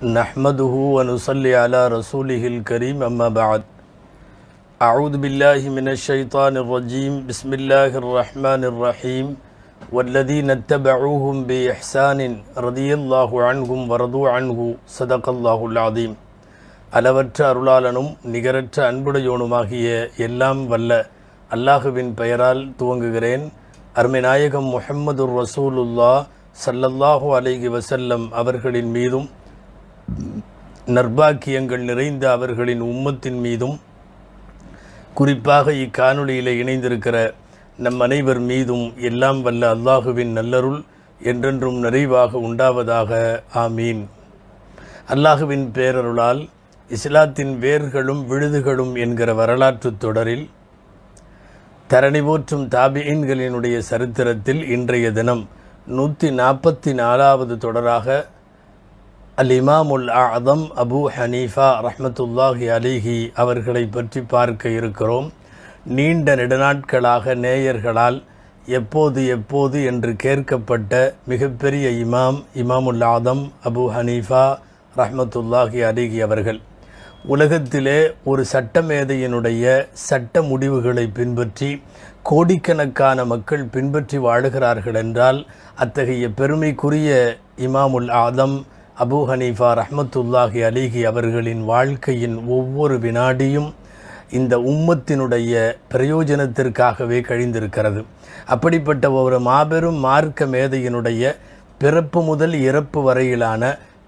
نحمده ونصلي على رسوله الكريم أما بعد أعوذ بالله من الشيطان الرجيم بسم الله الرحمن الرحيم والذين اتبعوهم بإحسان رضي الله عنهم ورضوا عنه صدق الله العظيم அளவற்ற அருளாளனும் நிகரற்ற அன்புடையோனுமாகிய எல்லாம் வல்ல அல்லாஹுவின் பெயரால் துவங்குகிறேன் நாயகம் முஹம்மது ரசூலுல்லா சல்லல்லாஹு அலைகி வசல்லம் அவர்களின் மீதும் நர்பாக்கியங்கள் நிறைந்த அவர்களின் உம்மத்தின் மீதும் குறிப்பாக இக்காணொலியில் இணைந்திருக்கிற நம் அனைவர் மீதும் எல்லாம் வல்ல அல்லாஹுவின் நல்லருள் என்றென்றும் நிறைவாக உண்டாவதாக ஆமீன் அல்லாஹுவின் பேரருளால் இஸ்லாத்தின் வேர்களும் விழுதுகளும் என்கிற வரலாற்று தொடரில் தரணி போற்றும் தாபியன்களினுடைய சரித்திரத்தில் இன்றைய தினம் நூற்றி நாற்பத்தி நாலாவது தொடராக அல் இமாமுல் ஆதம் அபு ஹனீஃபா ரஹ்மத்துல்லாஹி அலிஹி அவர்களை பற்றி பார்க்க இருக்கிறோம் நீண்ட நெடுநாட்களாக நேயர்களால் எப்போது எப்போது என்று கேட்கப்பட்ட மிகப்பெரிய இமாம் இமாமுல் ஆதம் அபு ஹனீஃபா ரஹ்மத்துல்லாஹி அலிஹி அவர்கள் உலகத்திலே ஒரு சட்டமேதையினுடைய சட்ட முடிவுகளை பின்பற்றி கோடிக்கணக்கான மக்கள் பின்பற்றி வாழுகிறார்கள் என்றால் அத்தகைய பெருமைக்குரிய இமாமுல் ஆதம் அபு ஹனீஃபா ரஹமத்துல்லாஹி அலிஹி அவர்களின் வாழ்க்கையின் ஒவ்வொரு வினாடியும் இந்த உம்மத்தினுடைய பிரயோஜனத்திற்காகவே கழிந்திருக்கிறது அப்படிப்பட்ட ஒரு மாபெரும் மார்க்க மேதையினுடைய பிறப்பு முதல் இறப்பு வரையிலான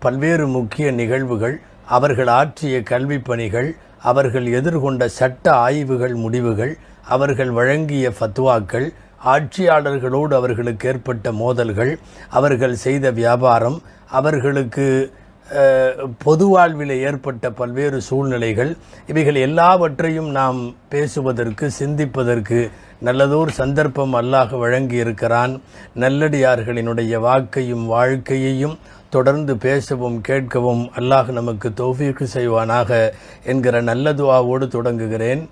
பல்வேறு முக்கிய நிகழ்வுகள் அவர்கள் ஆற்றிய கல்வி பணிகள் அவர்கள் எதிர்கொண்ட சட்ட ஆய்வுகள் முடிவுகள் அவர்கள் வழங்கிய ஃபத்வாக்கள் ஆட்சியாளர்களோடு அவர்களுக்கு ஏற்பட்ட மோதல்கள் அவர்கள் செய்த வியாபாரம் அவர்களுக்கு பொது வாழ்வில் ஏற்பட்ட பல்வேறு சூழ்நிலைகள் இவைகள் எல்லாவற்றையும் நாம் பேசுவதற்கு சிந்திப்பதற்கு நல்லதோர் சந்தர்ப்பம் அல்லாஹ் வழங்கியிருக்கிறான் நல்லடியார்களினுடைய வாக்கையும் வாழ்க்கையையும் தொடர்ந்து பேசவும் கேட்கவும் அல்லாஹ் நமக்கு தோஃபீக்கு செய்வானாக என்கிற நல்லதுவாவோடு தொடங்குகிறேன்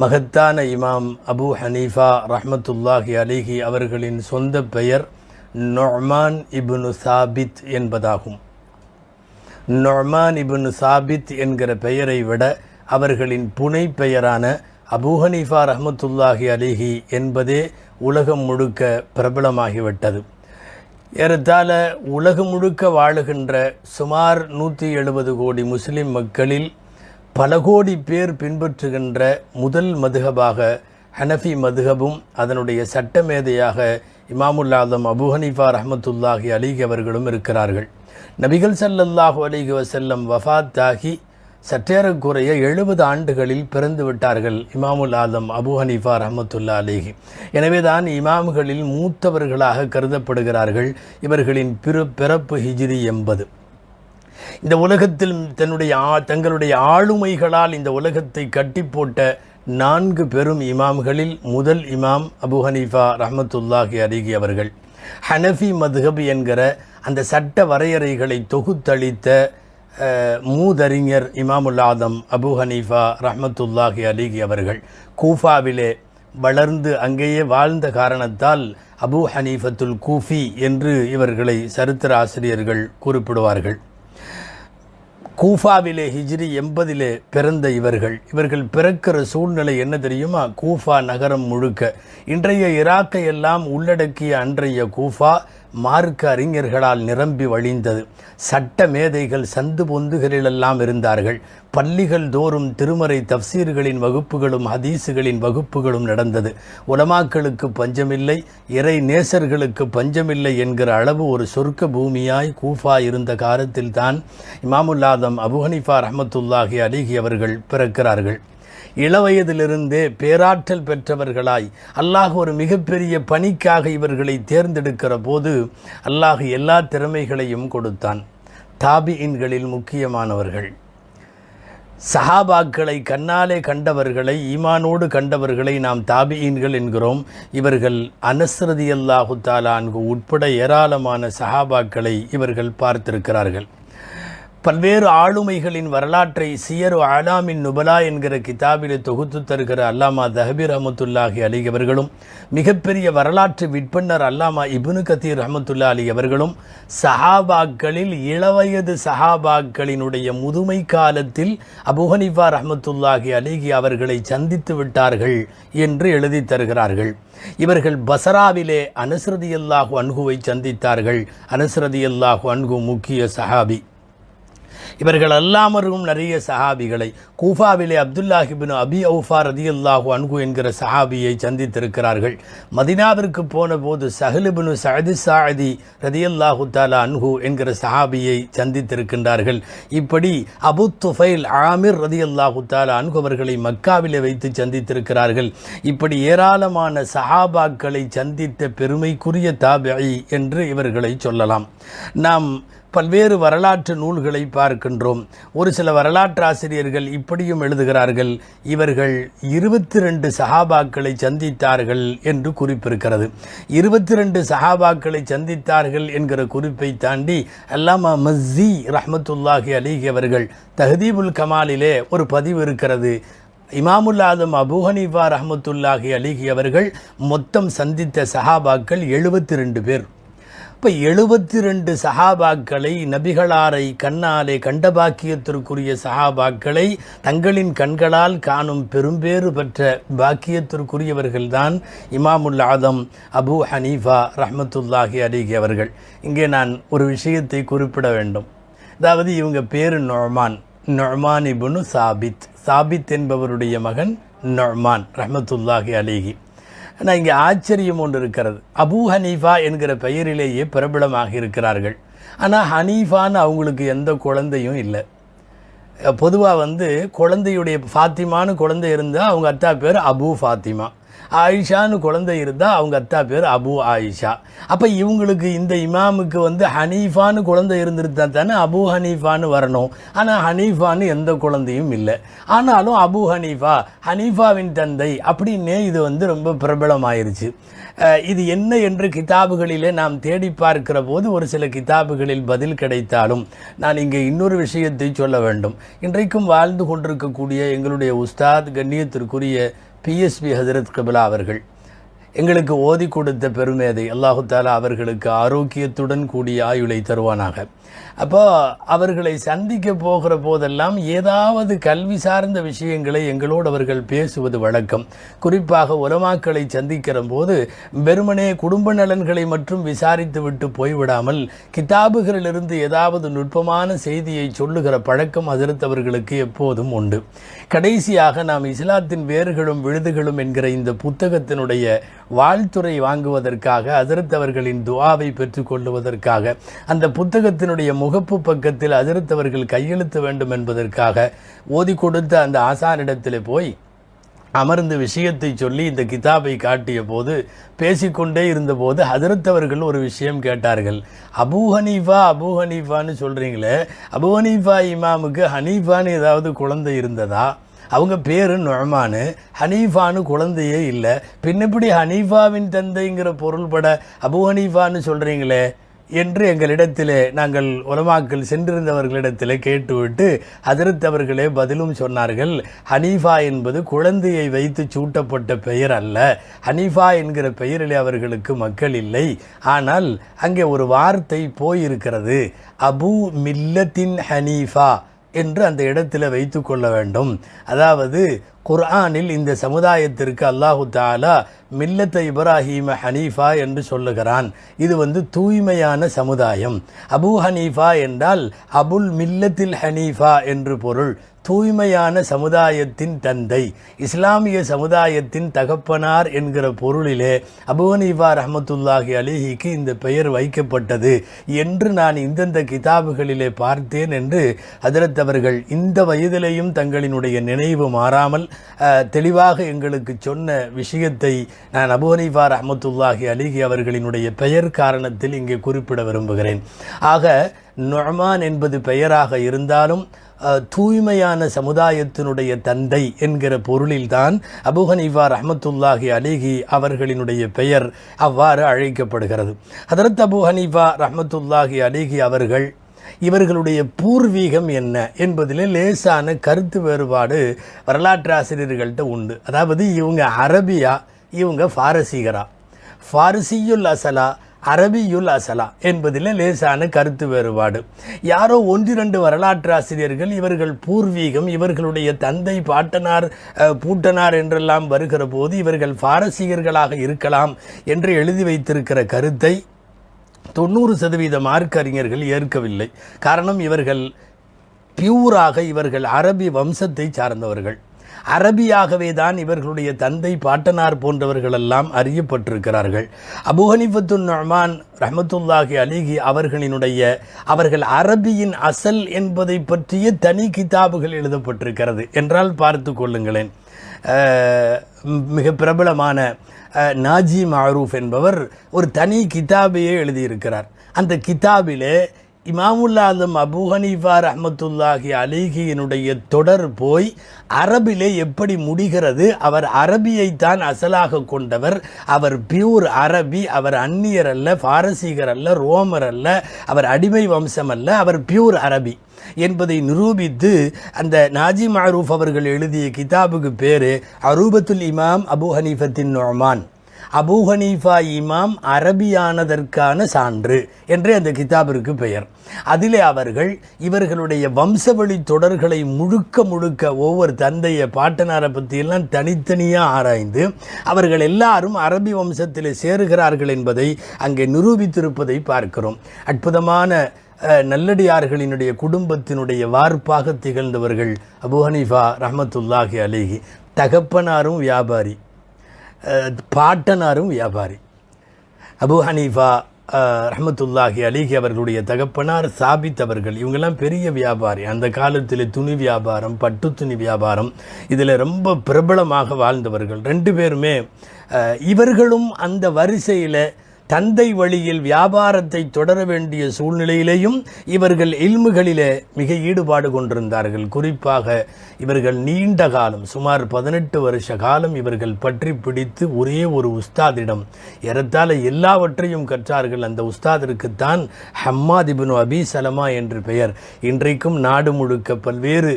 மகத்தான இமாம் அபு ஹனீஃபா ரஹமத்துல்லாஹி அலிஹி அவர்களின் சொந்த பெயர் நொஹ்மான் இபுனு சாபித் என்பதாகும் நொஹ்மான் இபுனு சாபித் என்கிற பெயரை விட அவர்களின் புனை பெயரான அபு ஹனீஃபா ரஹமத்துல்லாஹி அலிஹி என்பதே உலகம் முழுக்க பிரபலமாகிவிட்டது ஏறத்தாழ உலகம் முழுக்க வாழுகின்ற சுமார் நூற்றி எழுபது கோடி முஸ்லிம் மக்களில் பல கோடி பேர் பின்பற்றுகின்ற முதல் மதுகபாக ஹனஃபி மதுகபும் அதனுடைய சட்டமேதையாக இமாமுல்லாதம் அபு ஹனீஃபா ரஹமத்துல்லாஹி அலிக் அவர்களும் இருக்கிறார்கள் நபிகள் சல்லல்லாஹு அலிஹி வசல்லம் வஃபாத்தாகி சற்றேறக்குறைய எழுபது ஆண்டுகளில் பிறந்து விட்டார்கள் இமாமுல் ஆலம் அபு ஹனீஃபா ரஹமத்துல்லா அலேஹி எனவே தான் இமாம்களில் மூத்தவர்களாக கருதப்படுகிறார்கள் இவர்களின் பிற பிறப்பு ஹிஜிரி என்பது இந்த உலகத்தில் தன்னுடைய தங்களுடைய ஆளுமைகளால் இந்த உலகத்தை கட்டி போட்ட நான்கு பெரும் இமாம்களில் முதல் இமாம் அபு ஹனீஃபா ரஹமத்துல்லாஹி அருகி அவர்கள் ஹனஃபி மதுஹப் என்கிற அந்த சட்ட வரையறைகளை தொகுத்தளித்த மூதறிஞர் இமாமுல் ஆதம் அபு ஹனீஃபா ரஹமத்துல்லாஹி அலிகி அவர்கள் கூஃபாவிலே வளர்ந்து அங்கேயே வாழ்ந்த காரணத்தால் அபு ஹனீஃபத்துல் கூஃபி என்று இவர்களை சரித்திர ஆசிரியர்கள் குறிப்பிடுவார்கள் கூஃபாவிலே ஹிஜ்ரி எண்பதிலே பிறந்த இவர்கள் இவர்கள் பிறக்கிற சூழ்நிலை என்ன தெரியுமா கூஃபா நகரம் முழுக்க இன்றைய இராக்கை எல்லாம் உள்ளடக்கிய அன்றைய கூஃபா மார்க்க அறிஞர்களால் நிரம்பி வழிந்தது சட்ட மேதைகள் சந்து பொந்துகளிலெல்லாம் இருந்தார்கள் பள்ளிகள் தோறும் திருமறை தப்சீர்களின் வகுப்புகளும் ஹதீசுகளின் வகுப்புகளும் நடந்தது உலமாக்களுக்கு பஞ்சமில்லை இறை நேசர்களுக்கு பஞ்சமில்லை என்கிற அளவு ஒரு சொர்க்க பூமியாய் கூஃபா இருந்த காலத்தில்தான் இமாமுல்லாதம் அபுஹனிஃபா ரஹமத்துல்லாஹி அலிஹி அவர்கள் பிறக்கிறார்கள் இளவயதிலிருந்தே பேராற்றல் பெற்றவர்களாய் அல்லாஹ் ஒரு மிகப்பெரிய பணிக்காக இவர்களை தேர்ந்தெடுக்கிற போது அல்லாஹ் எல்லா திறமைகளையும் கொடுத்தான் தாபியின்களில் முக்கியமானவர்கள் சஹாபாக்களை கண்ணாலே கண்டவர்களை ஈமானோடு கண்டவர்களை நாம் தாபியீன்கள் என்கிறோம் இவர்கள் அனஸ்ரதி அல்லாஹு தாலான்கு உட்பட ஏராளமான சஹாபாக்களை இவர்கள் பார்த்திருக்கிறார்கள் பல்வேறு ஆளுமைகளின் வரலாற்றை சியர் ஆலாமின் நுபலா என்கிற கிதாபிலே தொகுத்து தருகிற அல்லாமா தஹபீர் அஹமத்துல்லாஹி அலி அவர்களும் மிகப்பெரிய வரலாற்று விற்பனர் அல்லாமா இபுனு கதீர் அஹமத்துல்லா அலி அவர்களும் சஹாபாக்களில் இளவயது சஹாபாக்களினுடைய முதுமை காலத்தில் அபுஹனிஃபா ரஹமத்துல்லாஹி அலிகி அவர்களை சந்தித்து விட்டார்கள் என்று எழுதி தருகிறார்கள் இவர்கள் பசராவிலே அனுசரதியல்லாஹு அன்குவை சந்தித்தார்கள் அனுசரதியல்லாஹு அன்கு முக்கிய சஹாபி இவர்கள் அல்லாமலும் நிறைய சஹாபிகளை கூஃபாவிலே அப்துல்லாஹிபின் அபி அவுஃபா அல்லாஹு அன்கு என்கிற சஹாபியை சந்தித்திருக்கிறார்கள் மதினாவிற்கு போன போது சஹலிபின் சஹதி ரதி அல்லாஹு தாலா அன்கு என்கிற சஹாபியை சந்தித்திருக்கின்றார்கள் இப்படி அபு துஃபைல் ஆமிர் அல்லாஹு தாலா அன்கு அவர்களை மக்காவிலே வைத்து சந்தித்திருக்கிறார்கள் இப்படி ஏராளமான சஹாபாக்களை சந்தித்த பெருமைக்குரிய தாபி என்று இவர்களை சொல்லலாம் நாம் பல்வேறு வரலாற்று நூல்களை பார்க்கின்றோம் ஒரு சில வரலாற்றாசிரியர்கள் இப்படியும் எழுதுகிறார்கள் இவர்கள் இருபத்தி ரெண்டு சஹாபாக்களை சந்தித்தார்கள் என்று குறிப்பிருக்கிறது இருபத்தி ரெண்டு சஹாபாக்களை சந்தித்தார்கள் என்கிற குறிப்பை தாண்டி அல்லாமா மஸ்ஸி ரஹமத்துல்லாஹி அலிஹி அவர்கள் தஹதீபுல் கமாலிலே ஒரு பதிவு இருக்கிறது இமாமுல் ஆதம் அபுஹனிஃபா ரஹமத்துல்லாஹி அலிஹி அவர்கள் மொத்தம் சந்தித்த சஹாபாக்கள் எழுபத்தி ரெண்டு பேர் இப்போ எழுபத்தி ரெண்டு சஹாபாக்களை நபிகளாரை கண்ணாலே கண்ட பாக்கியத்திற்குரிய சஹாபாக்களை தங்களின் கண்களால் காணும் பெரும்பேறு பெற்ற பாக்கியத்திற்குரியவர்கள்தான் இமாமுல் ஆதம் அபு ஹனீஃபா ரஹமத்துல்லாஹி அலிகி அவர்கள் இங்கே நான் ஒரு விஷயத்தை குறிப்பிட வேண்டும் அதாவது இவங்க பேர் நொமான் நொமான் இபுனு சாபித் சாபித் என்பவருடைய மகன் நொமான் ரஹமத்துல்லாஹி அலிகி ஆனால் இங்கே ஆச்சரியம் ஒன்று இருக்கிறது அபு ஹனீஃபா என்கிற பெயரிலேயே பிரபலமாக இருக்கிறார்கள் ஆனால் ஹனீஃபான்னு அவங்களுக்கு எந்த குழந்தையும் இல்லை பொதுவாக வந்து குழந்தையுடைய ஃபாத்திமான்னு குழந்தை இருந்தால் அவங்க அத்தா பேர் அபு ஃபாத்திமா ஆயிஷான்னு குழந்தை இருந்தால் அவங்க அத்தா பேர் அபு ஆயிஷா அப்போ இவங்களுக்கு இந்த இமாமுக்கு வந்து ஹனீஃபான்னு குழந்தை இருந்துருந்தா தானே அபு ஹனீஃபான்னு வரணும் ஆனால் ஹனீஃபான்னு எந்த குழந்தையும் இல்லை ஆனாலும் அபு ஹனீஃபா ஹனீஃபாவின் தந்தை அப்படின்னே இது வந்து ரொம்ப பிரபலமாயிருச்சு இது என்ன என்று கிதாபுகளிலே நாம் தேடி பார்க்கிற போது ஒரு சில கிதாபுகளில் பதில் கிடைத்தாலும் நான் இங்கே இன்னொரு விஷயத்தை சொல்ல வேண்டும் இன்றைக்கும் வாழ்ந்து கொண்டிருக்கக்கூடிய எங்களுடைய உஸ்தாத் கண்ணியத்திற்குரிய பிஎஸ்பி ஹசரத் கபிலா அவர்கள் எங்களுக்கு ஓதி கொடுத்த பெருமேதை அல்லாஹு தாலா அவர்களுக்கு ஆரோக்கியத்துடன் கூடிய ஆயுளை தருவானாக அப்போ அவர்களை சந்திக்க போகிற போதெல்லாம் ஏதாவது கல்வி சார்ந்த விஷயங்களை எங்களோடு அவர்கள் பேசுவது வழக்கம் குறிப்பாக உலமாக்களை சந்திக்கிற போது வெறுமனே குடும்ப நலன்களை மட்டும் விசாரித்து விட்டு போய்விடாமல் கிதாபுகளிலிருந்து ஏதாவது நுட்பமான செய்தியை சொல்லுகிற பழக்கம் அதிர்த்தவர்களுக்கு எப்போதும் உண்டு கடைசியாக நாம் இஸ்லாத்தின் வேர்களும் விழுதுகளும் என்கிற இந்த புத்தகத்தினுடைய வாழ்த்துறை வாங்குவதற்காக அதிர்த்தவர்களின் துவாவை பெற்றுக்கொள்ளுவதற்காக அந்த புத்தகத்தினுடைய அதனுடைய முகப்பு பக்கத்தில் அதிர்த்தவர்கள் கையெழுத்த வேண்டும் என்பதற்காக ஓதி கொடுத்த அந்த ஆசானிடத்தில் போய் அமர்ந்து விஷயத்தை சொல்லி இந்த கிதாபை காட்டிய போது பேசிக்கொண்டே இருந்தபோது அதிர்த்தவர்கள் ஒரு விஷயம் கேட்டார்கள் அபூஹனீஃபா ஹனீஃபா ஹனீஃபான்னு சொல்கிறீங்களே அபூஹனீஃபா ஹனீஃபா இமாமுக்கு ஹனீஃபான்னு ஏதாவது குழந்தை இருந்ததா அவங்க பேர் நுழமானு ஹனீஃபான்னு குழந்தையே இல்லை பின்னப்படி ஹனீஃபாவின் தந்தைங்கிற பொருள்பட அபு ஹனீஃபான்னு சொல்கிறீங்களே என்று எங்களிடத்திலே நாங்கள் உலமாக்கள் சென்றிருந்தவர்களிடத்திலே கேட்டுவிட்டு அதிர்த்தவர்களே பதிலும் சொன்னார்கள் ஹனீஃபா என்பது குழந்தையை வைத்து சூட்டப்பட்ட பெயர் அல்ல ஹனீஃபா என்கிற பெயரிலே அவர்களுக்கு மக்கள் இல்லை ஆனால் அங்கே ஒரு வார்த்தை போயிருக்கிறது அபு மில்லத்தின் ஹனீஃபா என்று அந்த இடத்துல வைத்து கொள்ள வேண்டும் அதாவது குர்ஆனில் இந்த சமுதாயத்திற்கு அல்லாஹு தாலா மில்லத்தை இப்ராஹீம ஹனீஃபா என்று சொல்லுகிறான் இது வந்து தூய்மையான சமுதாயம் அபு ஹனீஃபா என்றால் அபுல் மில்லத்தில் ஹனீஃபா என்று பொருள் தூய்மையான சமுதாயத்தின் தந்தை இஸ்லாமிய சமுதாயத்தின் தகப்பனார் என்கிற பொருளிலே அபுவனீபா ரஹமத்துல்லாஹி அலிஹிக்கு இந்த பெயர் வைக்கப்பட்டது என்று நான் இந்தந்த கிதாபுகளிலே பார்த்தேன் என்று அதிரத்தவர்கள் இந்த வயதிலேயும் தங்களினுடைய நினைவு மாறாமல் தெளிவாக எங்களுக்கு சொன்ன விஷயத்தை நான் அபுஹனிஃபார் அஹமத்துல்லாஹி அலிகி அவர்களினுடைய பெயர் காரணத்தில் இங்கே குறிப்பிட விரும்புகிறேன் ஆக நொமான் என்பது பெயராக இருந்தாலும் தூய்மையான சமுதாயத்தினுடைய தந்தை என்கிற பொருளில்தான் அபுஹனிஃபா அஹமத்துல்லாஹி அலிஹி அவர்களினுடைய பெயர் அவ்வாறு அழைக்கப்படுகிறது ஹதரத் அபு ஹனீஃபா ரஹமத்துல்லாஹி அலிஹி அவர்கள் இவர்களுடைய பூர்வீகம் என்ன என்பதில் லேசான கருத்து வேறுபாடு வரலாற்று ஆசிரியர்கள்ட்ட உண்டு அதாவது இவங்க அரபியா இவங்க ஃபாரசீகரா ஃபாரசியுல் அசலா அரபியுல் அசலா என்பதில் லேசான கருத்து வேறுபாடு யாரோ ஒன்றிரண்டு வரலாற்று ஆசிரியர்கள் இவர்கள் பூர்வீகம் இவர்களுடைய தந்தை பாட்டனார் பூட்டனார் என்றெல்லாம் வருகிற போது இவர்கள் பாரசீகர்களாக இருக்கலாம் என்று எழுதி வைத்திருக்கிற கருத்தை தொண்ணூறு சதவீத மார்க் அறிஞர்கள் ஏற்கவில்லை காரணம் இவர்கள் பியூராக இவர்கள் அரபி வம்சத்தை சார்ந்தவர்கள் அரபியாகவே தான் இவர்களுடைய தந்தை பாட்டனார் போன்றவர்களெல்லாம் அறியப்பட்டிருக்கிறார்கள் அபுஹனிஃபத்து நொமான் ரஹமத்துல்லாஹி அலிகி அவர்களினுடைய அவர்கள் அரபியின் அசல் என்பதை பற்றிய தனி கிதாபுகள் எழுதப்பட்டிருக்கிறது என்றால் பார்த்து கொள்ளுங்களேன் மிக பிரபலமான நாஜி மாரூஃப் என்பவர் ஒரு தனி கிதாபையே எழுதியிருக்கிறார் அந்த கிதாபிலே இமாமுல்லா ஆலம் அபு ஹனீஃபா ரஹமத்துல்லாஹி அலிஹியினுடைய தொடர் போய் அரபிலே எப்படி முடிகிறது அவர் அரபியைத்தான் அசலாக கொண்டவர் அவர் பியூர் அரபி அவர் அந்நியர் அல்ல பாரசீகர் அல்ல ரோமர் அல்ல அவர் அடிமை வம்சம் அல்ல அவர் பியூர் அரபி என்பதை நிரூபித்து அந்த நாஜி மாரூப் அவர்கள் எழுதிய கிதாபுக்கு பேர் அரூபத்துல் இமாம் அபு ஹனீஃபத்தின் நொமான் அபு ஹனீஃபா இமாம் அரபியானதற்கான சான்று என்றே அந்த கிதாபிற்கு பெயர் அதிலே அவர்கள் இவர்களுடைய வம்சவழி தொடர்களை முழுக்க முழுக்க ஒவ்வொரு தந்தைய பாட்டனாரை பற்றியெல்லாம் தனித்தனியாக ஆராய்ந்து அவர்கள் எல்லாரும் அரபி வம்சத்தில் சேருகிறார்கள் என்பதை அங்கே நிரூபித்திருப்பதை பார்க்கிறோம் அற்புதமான நல்லடியார்களினுடைய குடும்பத்தினுடைய வார்ப்பாக திகழ்ந்தவர்கள் அபு ஹனீஃபா ரஹமத்துல்லாஹி அலிஹி தகப்பனாரும் வியாபாரி பாட்டனாரும் வியாபாரி அபு ஹனீஃபா ரஹமத்துல்லாஹி அலிஹி அவர்களுடைய தகப்பனார் சாபித் அவர்கள் இவங்கெல்லாம் பெரிய வியாபாரி அந்த காலத்தில் துணி வியாபாரம் பட்டு துணி வியாபாரம் இதில் ரொம்ப பிரபலமாக வாழ்ந்தவர்கள் ரெண்டு பேருமே இவர்களும் அந்த வரிசையில் தந்தை வழியில் வியாபாரத்தை தொடர வேண்டிய சூழ்நிலையிலேயும் இவர்கள் இல்முகளிலே மிக ஈடுபாடு கொண்டிருந்தார்கள் குறிப்பாக இவர்கள் நீண்ட காலம் சுமார் பதினெட்டு வருஷ காலம் இவர்கள் பற்றி பிடித்து ஒரே ஒரு உஸ்தாதிடம் ஏறத்தாழ எல்லாவற்றையும் கற்றார்கள் அந்த உஸ்தாதிற்குத்தான் ஹம்மாதிபின் அபி சலமா என்று பெயர் இன்றைக்கும் நாடு முழுக்க பல்வேறு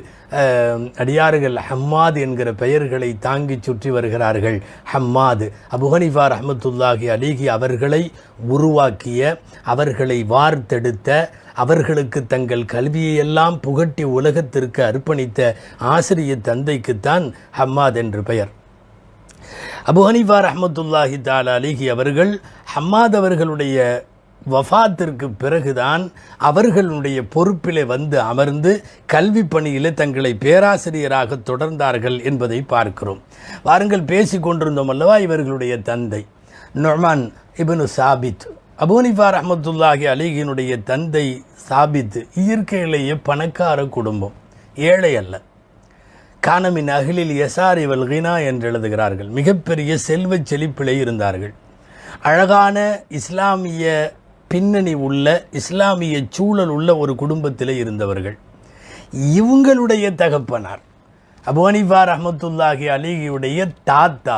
அடியார்கள் ஹம்மாது என்கிற பெயர்களை தாங்கி சுற்றி வருகிறார்கள் ஹம்மாது அபுஹனிஃபார் அஹமதுல்லாஹி அலிஹி அவர்களை உருவாக்கிய அவர்களை வார்த்தெடுத்த அவர்களுக்கு தங்கள் கல்வியையெல்லாம் புகட்டி உலகத்திற்கு அர்ப்பணித்த ஆசிரிய தந்தைக்குத்தான் ஹம்மாத் என்று பெயர் அபுஹனிஃபார் ஹனிஃபா தாலா அலிஹி அவர்கள் ஹம்மாத் அவர்களுடைய வஃத்திற்கு பிறகுதான் அவர்களுடைய பொறுப்பிலே வந்து அமர்ந்து கல்வி பணியிலே தங்களை பேராசிரியராக தொடர்ந்தார்கள் என்பதை பார்க்கிறோம் வாருங்கள் பேசி கொண்டிருந்தோம் அல்லவா இவர்களுடைய தந்தை நொமான் இபனு சாபித் அபோனிஃபார் ரஹமத்துல்லாஹி அலிகினுடைய தந்தை சாபித் இயற்கையிலேயே பணக்கார குடும்பம் ஏழை அல்ல கானமின் அகிலில் எசாரி ஹினா என்று எழுதுகிறார்கள் மிகப்பெரிய செல்வச் செழிப்பிலே இருந்தார்கள் அழகான இஸ்லாமிய பின்னணி உள்ள இஸ்லாமிய சூழல் உள்ள ஒரு குடும்பத்தில் இருந்தவர்கள் இவங்களுடைய தகப்பனார் அபோனிஃபா அஹமத்துல்லாஹி அலிகியுடைய தாத்தா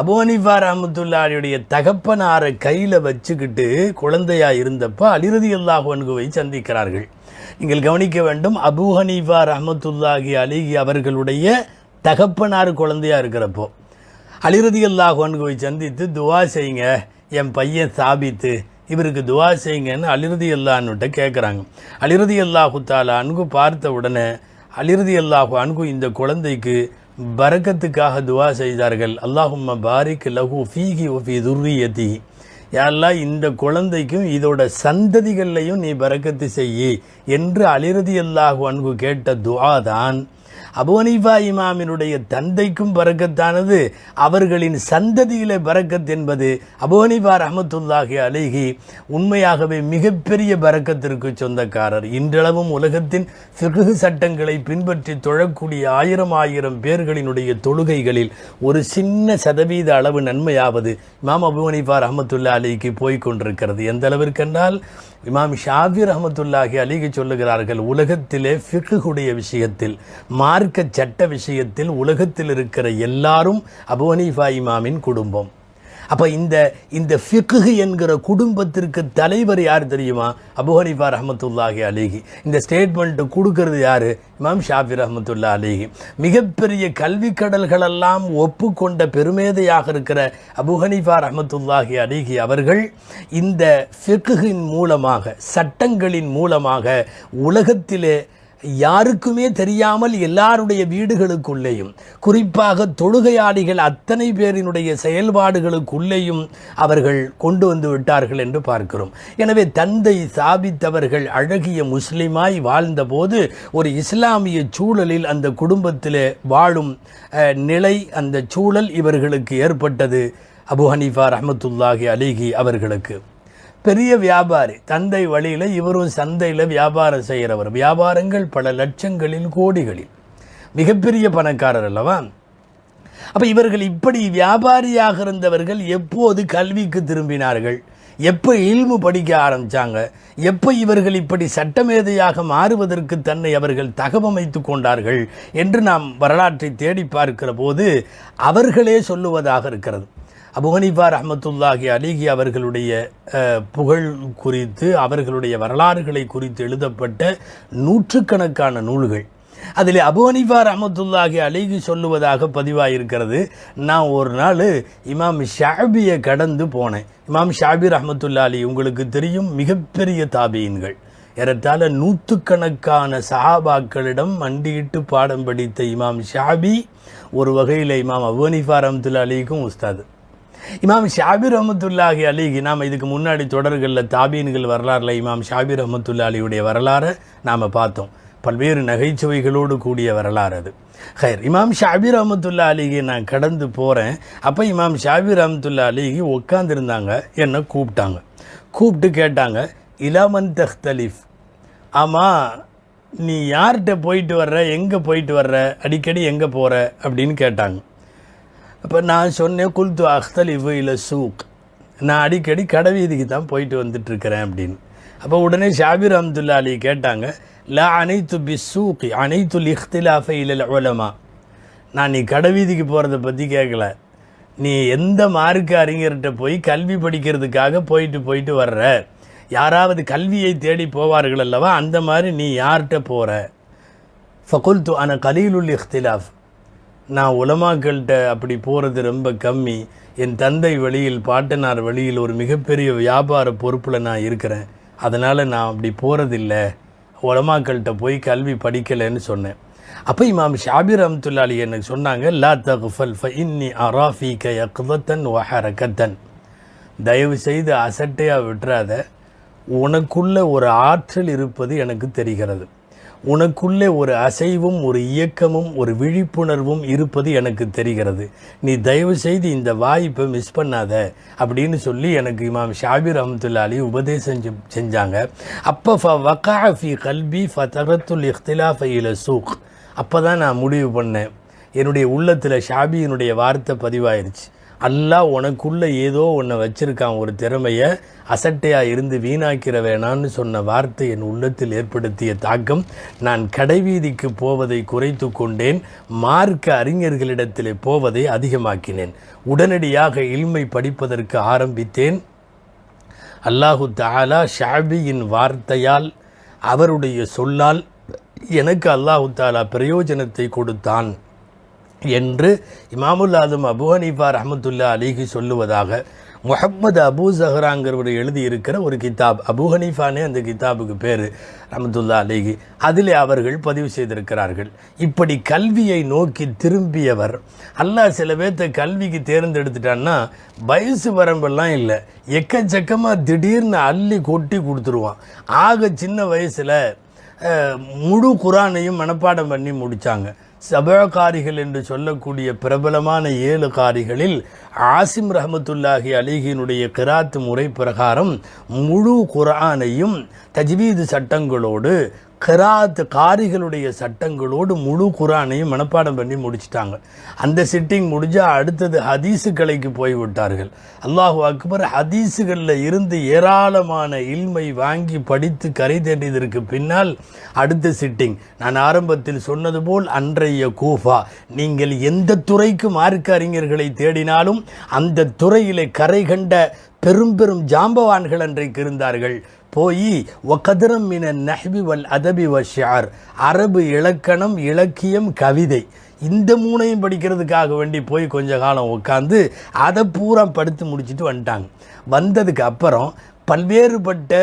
அபோனிஃபா அஹமத்துல்லாஹியுடைய தகப்பனாரை கையில் வச்சுக்கிட்டு குழந்தையாக இருந்தப்போ அலிரதி அல்லாஹுவன்குவை சந்திக்கிறார்கள் நீங்கள் கவனிக்க வேண்டும் அபு ஹனீஃபா ரஹமத்துல்லாஹி அலி அவர்களுடைய தகப்பனார் குழந்தையாக இருக்கிறப்போ அலிரதி அல்லாஹுவன்குவை சந்தித்து துவா செய்யுங்க என் பையன் சாபித்து இவருக்கு துவா செய்யுங்கன்னு அலிருதி அல்லான்னுட்ட கேட்குறாங்க அலிருதி அல்லாஹு தாலா அன்கு பார்த்த உடனே அலிருதி அல்லாஹு அன்கு இந்த குழந்தைக்கு பரக்கத்துக்காக துவா செய்தார்கள் அல்லாஹும் பாரிக் லகு ஃபீகி ஒஃபி துர்ரியதி யாரெல்லாம் இந்த குழந்தைக்கும் இதோட சந்ததிகள்லையும் நீ பறக்கத்து செய்யி என்று அலிருதி அல்லாஹு அன்பு கேட்ட துவா தான் அபுவனிஃபா இமாமினுடைய தந்தைக்கும் பறக்கத்தானது அவர்களின் சந்ததியில பறக்கத் என்பது அபுவனிஃபா ரஹமத்துல்லாஹி அலிஹி உண்மையாகவே மிகப்பெரிய பறக்கத்திற்கு சொந்தக்காரர் இன்றளவும் உலகத்தின் சிறுகு சட்டங்களை பின்பற்றி தொழக்கூடிய ஆயிரம் ஆயிரம் பேர்களினுடைய தொழுகைகளில் ஒரு சின்ன சதவீத அளவு நன்மையாவது இமாம் அபுவனிஃபா ரஹமத்துல்லா அலிக்கு போய்கொண்டிருக்கிறது எந்த அளவிற்கென்றால் இமாம் ஷாஃபி ரஹமத்துல்லாஹி அலிக்கு சொல்லுகிறார்கள் உலகத்திலே ஃபிக்குடைய விஷயத்தில் மா மார்க்க சட்ட விஷயத்தில் உலகத்தில் இருக்கிற எல்லாரும் அபுவனிஃபா இமாமின் குடும்பம் அப்போ இந்த இந்த ஃபிக்குஹு என்கிற குடும்பத்திற்கு தலைவர் யார் தெரியுமா அபுஹனிஃபா ரஹமத்துல்லாஹி அலிஹி இந்த ஸ்டேட்மெண்ட்டு கொடுக்கறது யார் இமாம் ஷாஃபி ரஹமத்துல்லா அலிஹி மிகப்பெரிய கல்வி கடல்களெல்லாம் ஒப்புக்கொண்ட பெருமேதையாக இருக்கிற அபுஹனிஃபா ரஹமத்துல்லாஹி அலிஹி அவர்கள் இந்த ஃபிக்குஹின் மூலமாக சட்டங்களின் மூலமாக உலகத்திலே யாருக்குமே தெரியாமல் எல்லாருடைய வீடுகளுக்குள்ளேயும் குறிப்பாக தொழுகையாளிகள் அத்தனை பேரினுடைய செயல்பாடுகளுக்குள்ளேயும் அவர்கள் கொண்டு வந்து விட்டார்கள் என்று பார்க்கிறோம் எனவே தந்தை சாபித்தவர்கள் அழகிய முஸ்லிமாய் வாழ்ந்தபோது ஒரு இஸ்லாமிய சூழலில் அந்த குடும்பத்தில் வாழும் நிலை அந்த சூழல் இவர்களுக்கு ஏற்பட்டது அபு ஹனீஃபா ரஹமத்துல்லாஹி அலிகி அவர்களுக்கு பெரிய வியாபாரி தந்தை வழியில் இவரும் சந்தையில் வியாபாரம் செய்கிறவர் வியாபாரங்கள் பல லட்சங்களில் கோடிகளில் மிகப்பெரிய பணக்காரர் அல்லவா அப்போ இவர்கள் இப்படி வியாபாரியாக இருந்தவர்கள் எப்போது கல்விக்கு திரும்பினார்கள் எப்போ இல்மு படிக்க ஆரம்பித்தாங்க எப்போ இவர்கள் இப்படி சட்டமேதையாக மாறுவதற்கு தன்னை அவர்கள் தகவமைத்து கொண்டார்கள் என்று நாம் வரலாற்றை தேடி பார்க்கிற போது அவர்களே சொல்லுவதாக இருக்கிறது அபுஹனிஃபா ரஹமத்துல்லாஹி அலிகி அவர்களுடைய புகழ் குறித்து அவர்களுடைய வரலாறுகளை குறித்து எழுதப்பட்ட நூற்றுக்கணக்கான நூல்கள் அதில் அபு ரஹமத்துல்லாஹி அலிகி சொல்லுவதாக பதிவாயிருக்கிறது நான் ஒரு நாள் இமாம் ஷாபியை கடந்து போனேன் இமாம் ஷாபி ரஹமத்துல்லா அலி உங்களுக்கு தெரியும் மிகப்பெரிய தாபியின்கள் ஏறத்தாழ நூற்றுக்கணக்கான சஹாபாக்களிடம் மண்டியிட்டு பாடம் படித்த இமாம் ஷாபி ஒரு வகையில் இமாம் அபு ஹனீஃபா ரஹமத்துல்லா அலிக்கும் உஸ்தாது இமாம் ஷாபிர் அஹமத்துல்லாஹி அலிகி நாம் இதுக்கு முன்னாடி தொடர்களில் தாபீன்கள் வரலாறில் இமாம் ஷாபிர் அஹமத்துல்லா அலியுடைய வரலாறை நாம் பார்த்தோம் பல்வேறு நகைச்சுவைகளோடு கூடிய வரலாறு அது ஹைர் இமாம் ஷாபிர் அஹமத்துல்லா அலிகி நான் கடந்து போகிறேன் அப்போ இமாம் ஷாபிர் அஹமத்துல்லா அலிகி உட்காந்துருந்தாங்க என்னை கூப்பிட்டாங்க கூப்பிட்டு கேட்டாங்க இலாமன் தஹ்தலிஃப் ஆமாம் நீ யார்கிட்ட போயிட்டு வர்ற எங்கே போயிட்டு வர்ற அடிக்கடி எங்கே போகிற அப்படின்னு கேட்டாங்க அப்போ நான் சொன்னேன் குல்து அஹ்தலிஃபு இல்லை சூக் நான் அடிக்கடி கடவீதிக்கு தான் போயிட்டு வந்துட்டுருக்கிறேன் அப்படின்னு அப்போ உடனே ஷாபிர் அம்துல்லா அலி கேட்டாங்க ல அனைத்து பி சூக் அனைத்து இஹ்திலாஃபை இல்லை உலமா நான் நீ கடவீதிக்கு போகிறத பற்றி கேட்கல நீ எந்த மார்க்கு அறிஞர்கிட்ட போய் கல்வி படிக்கிறதுக்காக போயிட்டு போயிட்டு வர்ற யாராவது கல்வியை தேடி போவார்கள் அல்லவா அந்த மாதிரி நீ யார்கிட்ட போகிற ஃபகுல் து அன கலீலுல் இஹ்திலாஃப் நான் உலமாக்கள்கிட்ட அப்படி போகிறது ரொம்ப கம்மி என் தந்தை வழியில் பாட்டனார் வழியில் ஒரு மிகப்பெரிய வியாபார பொறுப்பில் நான் இருக்கிறேன் அதனால் நான் அப்படி போகிறதில்ல உலமாக்கள்கிட்ட போய் கல்வி படிக்கலைன்னு சொன்னேன் அப்போ இமாம் ஷாபிர் அம்துல்லாலி எனக்கு சொன்னாங்க லா தகுஃபல் ஃப இன்னி அராஃபி க யக்தத்தன் ஒஹரக்கத்தன் தயவு செய்து அசட்டையாக விட்டுறாத உனக்குள்ள ஒரு ஆற்றல் இருப்பது எனக்கு தெரிகிறது உனக்குள்ளே ஒரு அசைவும் ஒரு இயக்கமும் ஒரு விழிப்புணர்வும் இருப்பது எனக்கு தெரிகிறது நீ தயவு செய்து இந்த வாய்ப்பை மிஸ் பண்ணாத அப்படின்னு சொல்லி எனக்கு இமாம் ஷாபிர் அஹமத்துல்லா அலி உபதேசம் செஞ்சாங்க அப்போ ஃப வக்காஃபி கல்வி ஃபதரத்துல் இஃப்திலாஃப் இல சூக் அப்போ தான் நான் முடிவு பண்ணேன் என்னுடைய உள்ளத்தில் ஷாபியினுடைய வார்த்தை பதிவாயிருச்சு அல்லாஹ் உனக்குள்ளே ஏதோ ஒன்றை வச்சுருக்கான் ஒரு திறமையை அசட்டையாக இருந்து வீணாக்கிற வேணான்னு சொன்ன வார்த்தை என் உள்ளத்தில் ஏற்படுத்திய தாக்கம் நான் கடைவீதிக்கு போவதை குறைத்து கொண்டேன் மார்க்க அறிஞர்களிடத்திலே போவதை அதிகமாக்கினேன் உடனடியாக இல்மை படிப்பதற்கு ஆரம்பித்தேன் அல்லாஹு தாலா ஷாபியின் வார்த்தையால் அவருடைய சொல்லால் எனக்கு அல்லாஹு தாலா பிரயோஜனத்தை கொடுத்தான் என்று இமாமுல் ஆதம் அபு ஹனீஃபா ரஹமத்துல்லா அலிஹி சொல்லுவதாக முஹம்மது அபு ஜஹ்ராங்கிறவர் எழுதியிருக்கிற ஒரு கிதாப் அபு ஹனீஃபானே அந்த கிதாபுக்கு பேர் ரமத்துல்லா அலிஹி அதிலே அவர்கள் பதிவு செய்திருக்கிறார்கள் இப்படி கல்வியை நோக்கி திரும்பியவர் அல்லாஹ் சில பேர்த்த கல்விக்கு தேர்ந்தெடுத்துட்டான்னா வயசு வரம்பெல்லாம் இல்லை எக்கச்சக்கமாக திடீர்னு அள்ளி கொட்டி கொடுத்துருவான் ஆக சின்ன வயசில் முழு குரானையும் மனப்பாடம் பண்ணி முடித்தாங்க சபகாரிகள் என்று சொல்லக்கூடிய பிரபலமான ஏழு காரிகளில் ஆசிம் ரஹமத்துல்லாஹி அலிஹினுடைய கிராத்து முறை பிரகாரம் முழு குரானையும் தஜ்வீது சட்டங்களோடு கராத் காரிகளுடைய சட்டங்களோடு முழு குரானையும் மனப்பாடம் பண்ணி முடிச்சிட்டாங்க அந்த சிட்டிங் முடிஞ்சால் அடுத்தது ஹதீசு கலைக்கு போய்விட்டார்கள் அல்லாஹு அக்பர் ஹதீஸுகளில் இருந்து ஏராளமான இல்மை வாங்கி படித்து கரை தேடியதற்கு பின்னால் அடுத்த சிட்டிங் நான் ஆரம்பத்தில் சொன்னது போல் அன்றைய கூஃபா நீங்கள் எந்த துறைக்கு மார்க்க அறிஞர்களை தேடினாலும் அந்த துறையிலே கரை கண்ட பெரும் பெரும் ஜாம்பவான்கள் அன்றைக்கு இருந்தார்கள் போய் ஒகதிரம் மின நஹ்வி வல் அதபி வ ஷியார் அரபு இலக்கணம் இலக்கியம் கவிதை இந்த மூணையும் படிக்கிறதுக்காக வேண்டி போய் கொஞ்ச காலம் உட்காந்து அதை பூரா படுத்து முடிச்சுட்டு வந்துட்டாங்க வந்ததுக்கு அப்புறம் பல்வேறுபட்ட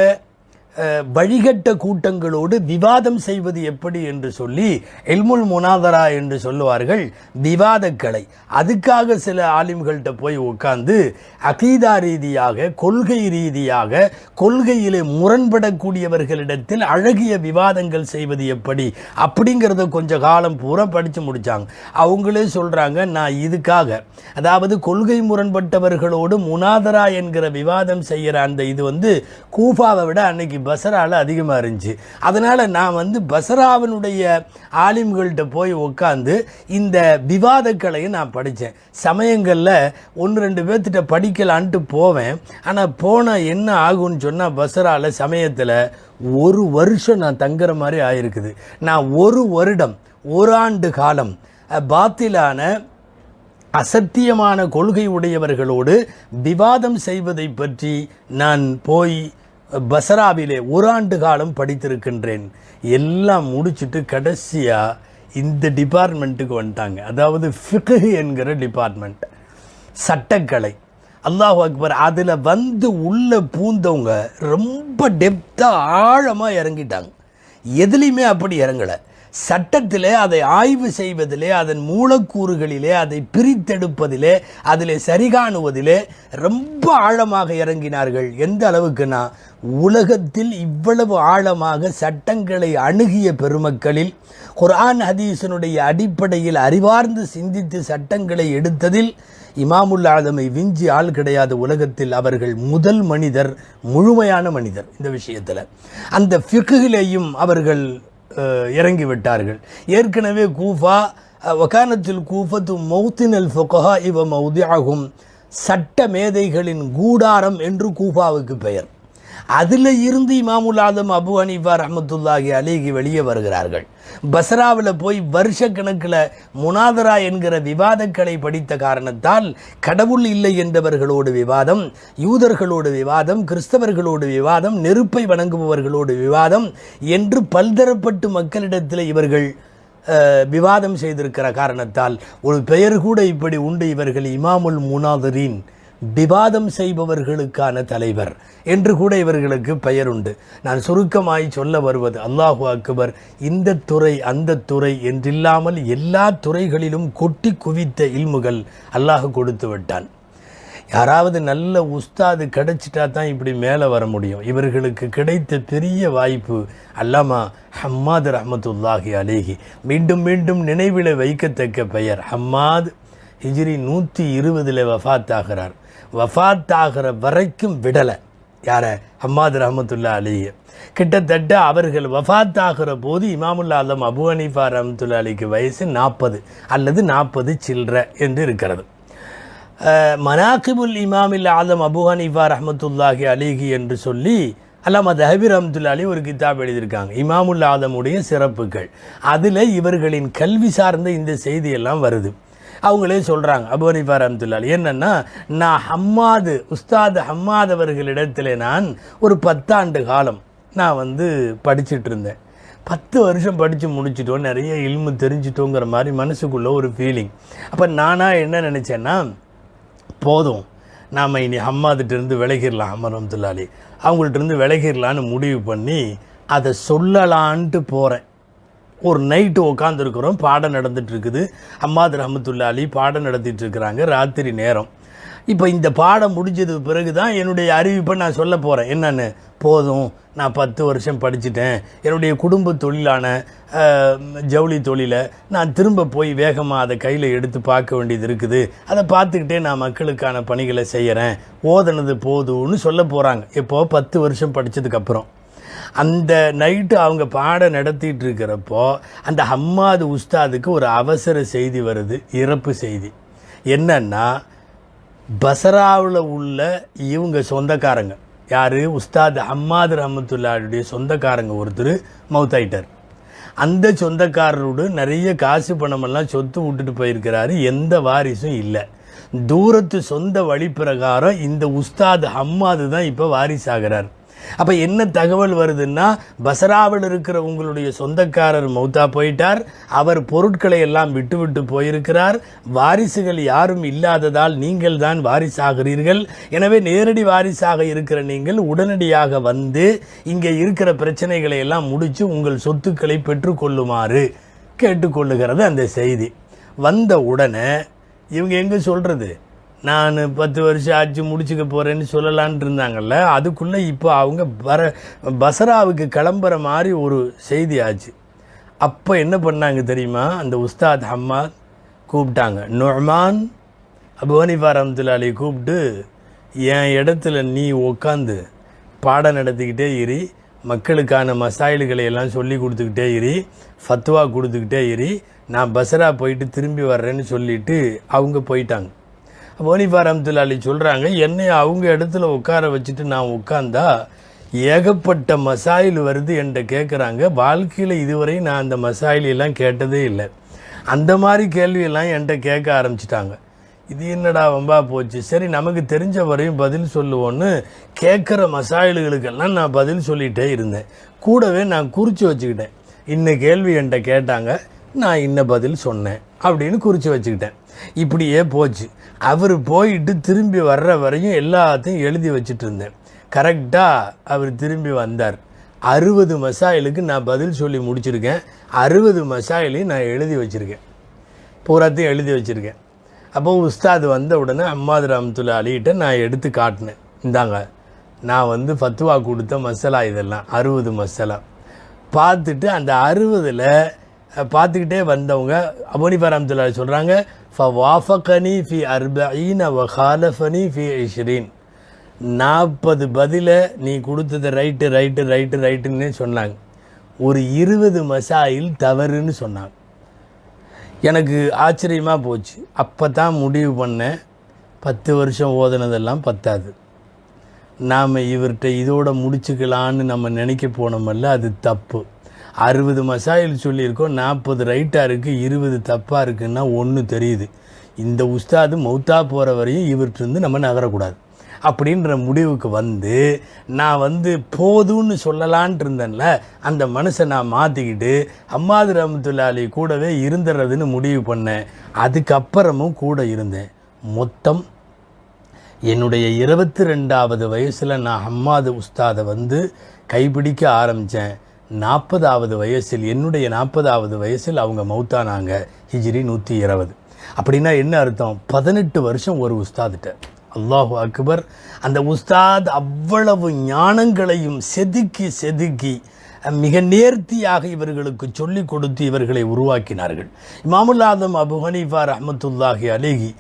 வழிகட்ட கூட்டங்களோடு விவாதம் செய்வது எப்படி என்று சொல்லி எல்முல் முனாதரா என்று சொல்லுவார்கள் விவாதக்கலை அதுக்காக சில ஆலிம்கள்கிட்ட போய் உட்கார்ந்து அகீதா ரீதியாக கொள்கை ரீதியாக கொள்கையிலே முரண்படக்கூடியவர்களிடத்தில் அழகிய விவாதங்கள் செய்வது எப்படி அப்படிங்கிறத கொஞ்ச காலம் பூரா படித்து முடித்தாங்க அவங்களே சொல்கிறாங்க நான் இதுக்காக அதாவது கொள்கை முரண்பட்டவர்களோடு முனாதரா என்கிற விவாதம் செய்கிற அந்த இது வந்து கூஃபாவை விட அன்னைக்கு பசராவில் அதிகமாக இருந்துச்சு அதனால் நான் வந்து பசராவினுடைய ஆலிம்கள்கிட்ட போய் உட்காந்து இந்த விவாதக்கலையை நான் படித்தேன் சமயங்களில் ஒன்று ரெண்டு பேர்த்திட்ட படிக்கலான்ட்டு போவேன் ஆனால் போனால் என்ன ஆகும்னு சொன்னால் பசராவில் சமயத்தில் ஒரு வருஷம் நான் தங்குற மாதிரி ஆயிருக்குது நான் ஒரு வருடம் ஒரு ஆண்டு காலம் பாத்திலான அசத்தியமான கொள்கை உடையவர்களோடு விவாதம் செய்வதை பற்றி நான் போய் பசராவிலே ஒரு ஆண்டு காலம் படித்திருக்கின்றேன் எல்லாம் முடிச்சுட்டு கடைசியாக இந்த டிபார்ட்மெண்ட்டுக்கு வந்துட்டாங்க அதாவது ஃபிகு என்கிற டிபார்ட்மெண்ட் சட்டக்கலை அல்லாஹ் அக்பர் அதில் வந்து உள்ளே பூந்தவங்க ரொம்ப டெப்த்தாக ஆழமாக இறங்கிட்டாங்க எதுலேயுமே அப்படி இறங்கலை சட்டத்திலே அதை ஆய்வு செய்வதிலே அதன் மூலக்கூறுகளிலே அதை பிரித்தெடுப்பதிலே அதிலே சரிகாணுவதிலே ரொம்ப ஆழமாக இறங்கினார்கள் எந்த அளவுக்குன்னா உலகத்தில் இவ்வளவு ஆழமாக சட்டங்களை அணுகிய பெருமக்களில் குர்ஆன் ஹதீஸனுடைய அடிப்படையில் அறிவார்ந்து சிந்தித்து சட்டங்களை எடுத்ததில் இமாமுல் ஆதமை விஞ்சி ஆள் கிடையாது உலகத்தில் அவர்கள் முதல் மனிதர் முழுமையான மனிதர் இந்த விஷயத்தில் அந்த ஃபிக்குகளையும் அவர்கள் இறங்கிவிட்டார்கள் ஏற்கனவே கூஃபா வகானத்தில் கூஃபத்து மௌத்தினல் ஃபொகா இவ மௌதியாகும் சட்ட மேதைகளின் கூடாரம் என்று கூஃபாவுக்கு பெயர் அதில் இருந்து இமாமுல் ஆதம் அபு அனிஃபா ரஹமத்துல்லாஹி அலிகி வெளியே வருகிறார்கள் பஸ்ராவில் போய் வருஷ கணக்கில் முனாதரா என்கிற விவாதங்களை படித்த காரணத்தால் கடவுள் இல்லை என்றவர்களோடு விவாதம் யூதர்களோடு விவாதம் கிறிஸ்தவர்களோடு விவாதம் நெருப்பை வணங்குபவர்களோடு விவாதம் என்று பல்தரப்பட்டு மக்களிடத்தில் இவர்கள் விவாதம் செய்திருக்கிற காரணத்தால் ஒரு பெயர் கூட இப்படி உண்டு இவர்கள் இமாமுல் முனாதரின் விவாதம் செய்பவர்களுக்கான தலைவர் என்று கூட இவர்களுக்கு பெயர் உண்டு நான் சுருக்கமாய் சொல்ல வருவது அல்லாஹு அக்பர் இந்த துறை அந்த துறை என்றில்லாமல் எல்லா துறைகளிலும் கொட்டி குவித்த இல்முகள் அல்லாஹ் கொடுத்து விட்டான் யாராவது நல்ல உஸ்தாது கிடைச்சிட்டா தான் இப்படி மேலே வர முடியும் இவர்களுக்கு கிடைத்த பெரிய வாய்ப்பு அல்லாமா ஹம்மாது ரஹமத்துல்லாஹி அலேஹி மீண்டும் மீண்டும் நினைவில் வைக்கத்தக்க பெயர் ஹம்மாத் ஹிஜ்ரி நூற்றி இருபதில் வஃத்தாகிறார் வஃத்தாகிற வரைக்கும் விடலை யார ஹம்மாது ரஹமத்துல்லா அலியை கிட்டத்தட்ட அவர்கள் வஃத்தாகிற போது இமாமுல்லா அலம் அபு அனிஃபா ரஹமத்துல்லா அலிக்கு வயசு நாற்பது அல்லது நாற்பது சில்ற என்று இருக்கிறது மனாக்கிபுல் இமாமில் ஆலம் அபு ஹனீஃபா ரஹமத்துல்லாஹி அலிஹி என்று சொல்லி அல்லாம தஹபீர் அலி ஒரு கிதாப் எழுதியிருக்காங்க இமாமுல் ஆதமுடைய சிறப்புகள் அதில் இவர்களின் கல்வி சார்ந்த இந்த செய்தியெல்லாம் வருது அவங்களே சொல்கிறாங்க அபுவனிஃபா ரம்துல்லால் என்னென்னா நான் ஹம்மாது உஸ்தாது ஹம்மாத் அவர்களிடத்தில் நான் ஒரு பத்தாண்டு காலம் நான் வந்து படிச்சுட்டு இருந்தேன் பத்து வருஷம் படித்து முடிச்சிட்டோம் நிறைய இல்மு தெரிஞ்சிட்டோங்கிற மாதிரி மனசுக்குள்ளே ஒரு ஃபீலிங் அப்போ நானாக என்ன நினச்சேன்னா போதும் நாம் இனி அம்மாதிட்டிருந்து விலகிடலாம் அம்மர் துல்லாலி அவங்கள்ட்ட இருந்து விலகிடலான்னு முடிவு பண்ணி அதை சொல்லலான்ட்டு போகிறேன் ஒரு நைட்டு உட்காந்துருக்குறோம் பாடம் நடந்துகிட்ருக்குது அம்மாது ரஹமத்துல்லா அலி பாடம் நடத்திட்டுருக்குறாங்க ராத்திரி நேரம் இப்போ இந்த பாடம் முடிஞ்சது பிறகு தான் என்னுடைய அறிவிப்பை நான் சொல்ல போகிறேன் என்னென்னு போதும் நான் பத்து வருஷம் படிச்சுட்டேன் என்னுடைய குடும்ப தொழிலான ஜவுளி தொழிலை நான் திரும்ப போய் வேகமாக அதை கையில் எடுத்து பார்க்க வேண்டியது இருக்குது அதை பார்த்துக்கிட்டே நான் மக்களுக்கான பணிகளை செய்கிறேன் ஓதனது போதும்னு சொல்ல போகிறாங்க இப்போது பத்து வருஷம் படித்ததுக்கப்புறம் அந்த நைட்டு அவங்க பாடம் நடத்திட்டு இருக்கிறப்போ அந்த ஹம்மாது உஸ்தாதுக்கு ஒரு அவசர செய்தி வருது இறப்பு செய்தி என்னன்னா பசராவில் உள்ள இவங்க சொந்தக்காரங்க யார் உஸ்தாத் ஹம்மாது ரஹமத்துல்லாருடைய சொந்தக்காரங்க ஒருத்தர் மவுத்தாயிட்டார் அந்த சொந்தக்காரரோடு நிறைய காசு பணமெல்லாம் சொத்து விட்டுட்டு போயிருக்கிறாரு எந்த வாரிசும் இல்லை தூரத்து சொந்த வழி பிரகாரம் இந்த உஸ்தாத் ஹம்மாது தான் இப்போ வாரிசாகிறார் அப்போ என்ன தகவல் வருதுன்னா பசராவில் இருக்கிற உங்களுடைய சொந்தக்காரர் மௌத்தா போயிட்டார் அவர் பொருட்களை எல்லாம் விட்டுவிட்டு போயிருக்கிறார் வாரிசுகள் யாரும் இல்லாததால் நீங்கள் தான் வாரிசாகிறீர்கள் எனவே நேரடி வாரிசாக இருக்கிற நீங்கள் உடனடியாக வந்து இங்கே இருக்கிற பிரச்சனைகளை எல்லாம் முடித்து உங்கள் சொத்துக்களை பெற்றுக்கொள்ளுமாறு கேட்டுக்கொள்ளுகிறது அந்த செய்தி வந்த உடனே இவங்க எங்கே சொல்கிறது நான் பத்து வருஷம் ஆட்சி முடிச்சுக்க போகிறேன்னு சொல்லலான் இருந்தாங்கல்ல அதுக்குள்ளே இப்போ அவங்க வர பசராவுக்கு கிளம்புற மாதிரி ஒரு செய்தி ஆச்சு அப்போ என்ன பண்ணாங்க தெரியுமா அந்த உஸ்தாத் ஹம்மாத் கூப்பிட்டாங்க நொஹ்மான் அபுவனிஃபா ரம்துல்லாலி கூப்பிட்டு என் இடத்துல நீ உக்காந்து பாடம் நடத்திக்கிட்டே இரு மக்களுக்கான மசாயில்களை எல்லாம் சொல்லி கொடுத்துக்கிட்டே இரு ஃபத்வா கொடுத்துக்கிட்டே இரு நான் பசரா போயிட்டு திரும்பி வர்றேன்னு சொல்லிவிட்டு அவங்க போயிட்டாங்க போனிஃபா ரம்துல் அலி சொல்கிறாங்க என்னை அவங்க இடத்துல உட்கார வச்சுட்டு நான் உட்காந்தா ஏகப்பட்ட மசாயில் வருது என்கிட்ட கேட்குறாங்க வாழ்க்கையில் இதுவரை நான் அந்த மசாயிலெல்லாம் கேட்டதே இல்லை அந்த மாதிரி கேள்வியெல்லாம் என்கிட்ட கேட்க ஆரம்பிச்சிட்டாங்க இது என்னடா வம்பா போச்சு சரி நமக்கு தெரிஞ்ச வரையும் பதில் சொல்லுவோன்னு கேட்குற மசாயில்களுக்கெல்லாம் நான் பதில் சொல்லிகிட்டே இருந்தேன் கூடவே நான் குறித்து வச்சுக்கிட்டேன் இன்ன கேள்வி என்கிட்ட கேட்டாங்க நான் இன்ன பதில் சொன்னேன் அப்படின்னு குறித்து வச்சுக்கிட்டேன் இப்படியே போச்சு அவர் போயிட்டு திரும்பி வர்ற வரையும் எல்லாத்தையும் எழுதி வச்சுட்டு இருந்தேன் கரெக்டாக அவர் திரும்பி வந்தார் அறுபது மசாயிலுக்கு நான் பதில் சொல்லி முடிச்சிருக்கேன் அறுபது மசாயிலையும் நான் எழுதி வச்சுருக்கேன் பூராத்தையும் எழுதி வச்சுருக்கேன் அப்போ உஸ்தாது வந்த உடனே அம்மாது ராமத்துல அலிகிட்ட நான் எடுத்து காட்டினேன் இந்தாங்க நான் வந்து ஃபத்துவா கொடுத்த மசாலா இதெல்லாம் அறுபது மசாலா பார்த்துட்டு அந்த அறுபதில் பார்த்துக்கிட்டே வந்தவங்க அபோனிஃபா ரம்துல்லா சொல்கிறாங்க ஃப வாஃபகனி ஃபி அர்பீன் ஹாலஃபனி ஃபி இஷ்ரீன் நாற்பது பதிலை நீ கொடுத்தது ரைட்டு ரைட்டு ரைட்டு ரைட்டுன்னு சொன்னாங்க ஒரு இருபது மசாயில் தவறுன்னு சொன்னாங்க எனக்கு ஆச்சரியமாக போச்சு அப்போ தான் முடிவு பண்ணேன் பத்து வருஷம் ஓதுனதெல்லாம் பத்தாது நாம் இவர்கிட்ட இதோட முடிச்சுக்கலான்னு நம்ம நினைக்க போனோமல்ல அது தப்பு அறுபது மசாயில் சொல்லியிருக்கோம் நாற்பது ரைட்டாக இருக்குது இருபது தப்பாக இருக்குன்னா ஒன்று தெரியுது இந்த உஸ்தாது மௌத்தா போகிற வரையும் இவர்கிட்டருந்து நம்ம நகரக்கூடாது அப்படின்ற முடிவுக்கு வந்து நான் வந்து போதும்னு சொல்லலான் இருந்தேன்ல அந்த மனசை நான் மாற்றிக்கிட்டு அம்மாது ரமத்துல்லாலி கூடவே இருந்துடுறதுன்னு முடிவு பண்ணேன் அதுக்கப்புறமும் கூட இருந்தேன் மொத்தம் என்னுடைய இருபத்தி ரெண்டாவது வயசில் நான் அம்மாது உஸ்தாதை வந்து கைப்பிடிக்க ஆரம்பித்தேன் நாற்பதாவது வயசில் என்னுடைய நாற்பதாவது வயசில் அவங்க மௌத்தானாங்க ஹிஜ்ரி நூற்றி இருபது அப்படின்னா என்ன அர்த்தம் பதினெட்டு வருஷம் ஒரு உஸ்தாதிட்ட அல்லாஹு அக்பர் அந்த உஸ்தாத் அவ்வளவு ஞானங்களையும் செதுக்கி செதுக்கி மிக நேர்த்தியாக இவர்களுக்கு சொல்லிக் கொடுத்து இவர்களை உருவாக்கினார்கள் இமாமுல்லாதம் அபு ஹனீஃபா ரஹமத்துல்லாஹி அலிகி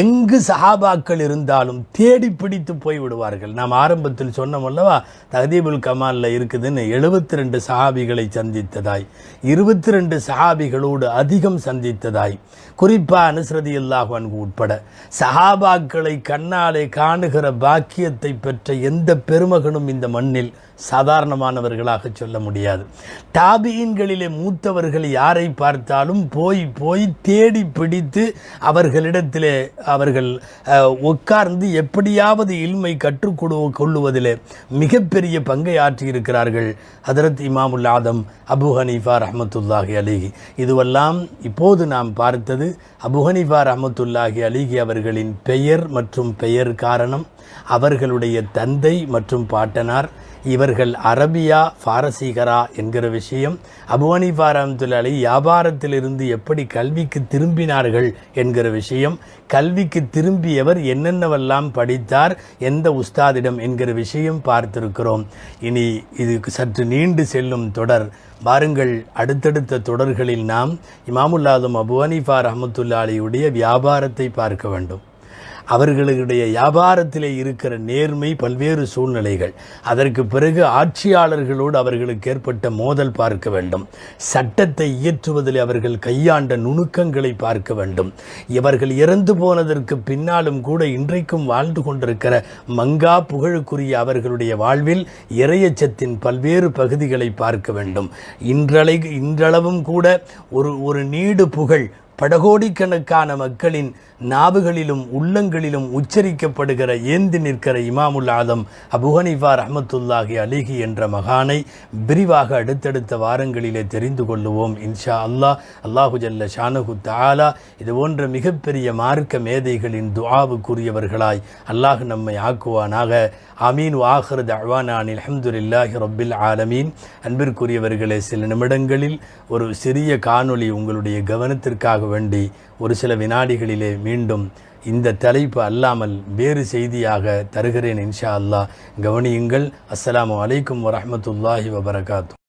எங்கு சஹாபாக்கள் இருந்தாலும் தேடி பிடித்து போய்விடுவார்கள் நாம் ஆரம்பத்தில் சொன்னோம் அல்லவா தகதீபுல் கமாலில் இருக்குதுன்னு எழுபத்தி ரெண்டு சஹாபிகளை சந்தித்ததாய் இருபத்தி ரெண்டு சஹாபிகளோடு அதிகம் சந்தித்ததாய் குறிப்பாக அனுசரதி அல்லாஹன் உட்பட சஹாபாக்களை கண்ணாலே காணுகிற பாக்கியத்தை பெற்ற எந்த பெருமகனும் இந்த மண்ணில் சாதாரணமானவர்களாக சொல்ல முடியாது தாபியின்களிலே மூத்தவர்கள் யாரை பார்த்தாலும் போய் போய் தேடி பிடித்து அவர்களிடத்திலே அவர்கள் உட்கார்ந்து எப்படியாவது இல்மை கற்றுக்கொடு கொள்ளுவதிலே மிகப்பெரிய பங்கை ஆற்றியிருக்கிறார்கள் ஹதரத் இமாமுல் ஆதம் அபு ஹனீஃபா ரஹமத்துல்லாஹி அலிஹி இதுவெல்லாம் இப்போது நாம் பார்த்தது அபுஹனிஃபா ரஹமத்துல்லாஹி அலிகி அவர்களின் பெயர் மற்றும் பெயர் காரணம் அவர்களுடைய தந்தை மற்றும் பாட்டனார் இவர்கள் அரபியா பாரசீகரா என்கிற விஷயம் அபுவானி பாரமத்துல அலி வியாபாரத்திலிருந்து எப்படி கல்விக்கு திரும்பினார்கள் என்கிற விஷயம் கல்விக்கு திரும்பியவர் என்னென்னவெல்லாம் படித்தார் எந்த உஸ்தாதிடம் என்கிற விஷயம் பார்த்திருக்கிறோம் இனி இது சற்று நீண்டு செல்லும் தொடர் வாருங்கள் அடுத்தடுத்த தொடர்களில் நாம் இமாமுல்லாதும் அபுவனிஃபா ரஹமத்துல்லா அலியுடைய வியாபாரத்தை பார்க்க வேண்டும் அவர்களுடைய வியாபாரத்திலே இருக்கிற நேர்மை பல்வேறு சூழ்நிலைகள் அதற்கு பிறகு ஆட்சியாளர்களோடு அவர்களுக்கு ஏற்பட்ட மோதல் பார்க்க வேண்டும் சட்டத்தை இயற்றுவதில் அவர்கள் கையாண்ட நுணுக்கங்களை பார்க்க வேண்டும் இவர்கள் இறந்து போனதற்கு பின்னாலும் கூட இன்றைக்கும் வாழ்ந்து கொண்டிருக்கிற மங்கா புகழுக்குரிய அவர்களுடைய வாழ்வில் இறையச்சத்தின் பல்வேறு பகுதிகளை பார்க்க வேண்டும் இன்றளை இன்றளவும் கூட ஒரு ஒரு நீடு புகழ் படகோடிக்கணக்கான மக்களின் நாவுகளிலும் உள்ளங்களிலும் உச்சரிக்கப்படுகிற ஏந்தி நிற்கிற இமாமுல் ஆதம் அபுஹனிஃபா ரஹமத்துல்லாஹி அலிஹி என்ற மகானை விரிவாக அடுத்தடுத்த வாரங்களிலே தெரிந்து கொள்ளுவோம் இன்ஷா அல்லாஹ் அல்லாஹுஜல்ல ஷானுகு தாலா இது போன்ற மிகப்பெரிய மார்க்க மேதைகளின் துவாவுக்குரியவர்களாய் அல்லாஹ் நம்மை ஆக்குவானாக அமீன் வாஹர் தவானான் அலமதுல்லாஹி ரபில் ஆலமீன் அன்பிற்குரியவர்களே சில நிமிடங்களில் ஒரு சிறிய காணொளி உங்களுடைய கவனத்திற்காக வேண்டி ஒரு சில வினாடிகளிலே மீண்டும் இந்த தலைப்பு அல்லாமல் வேறு செய்தியாக தருகிறேன் இன்ஷா அல்லா கவனியுங்கள் அஸ்லாம் வலைக்கம் வரமத்துல்லாஹி வபரகாத்து